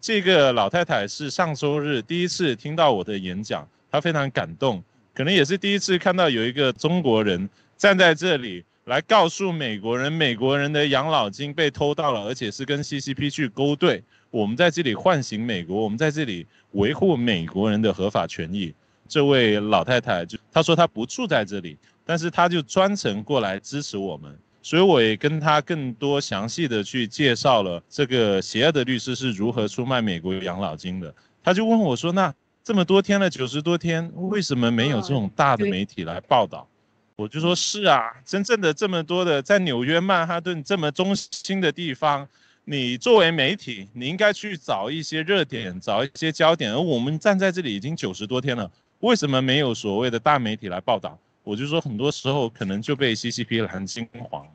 这个老太太是上周日第一次听到我的演讲，她非常感动，可能也是第一次看到有一个中国人站在这里来告诉美国人，美国人的养老金被偷盗了，而且是跟 CCP 去勾兑。我们在这里唤醒美国，我们在这里维护美国人的合法权益。这位老太太就她说她不住在这里，但是她就专程过来支持我们。所以我也跟他更多详细的去介绍了这个邪恶的律师是如何出卖美国养老金的。他就问我说：“那这么多天了，九十多天，为什么没有这种大的媒体来报道？”我就说：“是啊，真正的这么多的在纽约曼哈顿这么中心的地方，你作为媒体，你应该去找一些热点，找一些焦点。而我们站在这里已经九十多天了，为什么没有所谓的大媒体来报道？”我就说，很多时候可能就被 CCP 染金黄。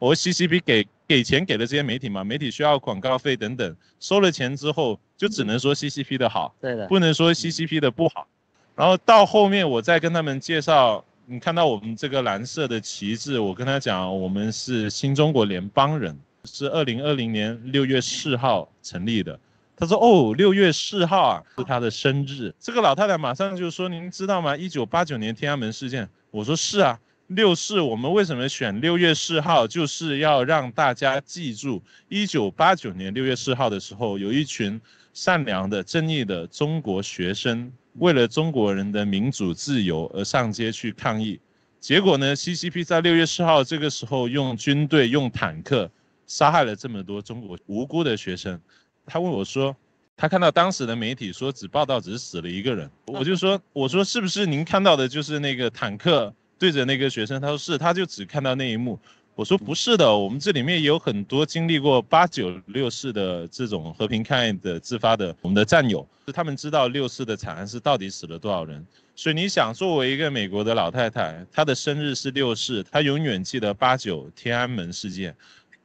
我 CCP 给给钱给的这些媒体嘛，媒体需要广告费等等，收了钱之后，就只能说 CCP 的好，对的，不能说 CCP 的不好。然后到后面，我再跟他们介绍，你看到我们这个蓝色的旗帜，我跟他讲，我们是新中国联邦人，是二零二零年六月四号成立的。他说：“哦，六月四号啊，是他的生日。”这个老太太马上就说：“您知道吗？一九八九年天安门事件。”我说：“是啊，六四，我们为什么选六月四号？就是要让大家记住，一九八九年六月四号的时候，有一群善良的、正义的中国学生，为了中国人的民主自由而上街去抗议。结果呢，CCP 在六月四号这个时候用军队、用坦克杀害了这么多中国无辜的学生。”他问我说：“他看到当时的媒体说只报道只是死了一个人。”我就说：“我说是不是您看到的就是那个坦克对着那个学生？”他说：“是。”他就只看到那一幕。我说：“不是的，我们这里面有很多经历过八九六四的这种和平抗议的自发的，我们的战友，他们知道六四的惨案是到底死了多少人。所以你想，作为一个美国的老太太，她的生日是六四，她永远记得八九天安门事件。”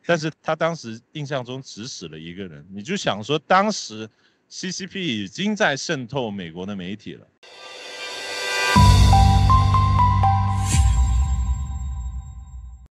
但是他当时印象中指使了一个人，你就想说，当时 CCP 已经在渗透美国的媒体了。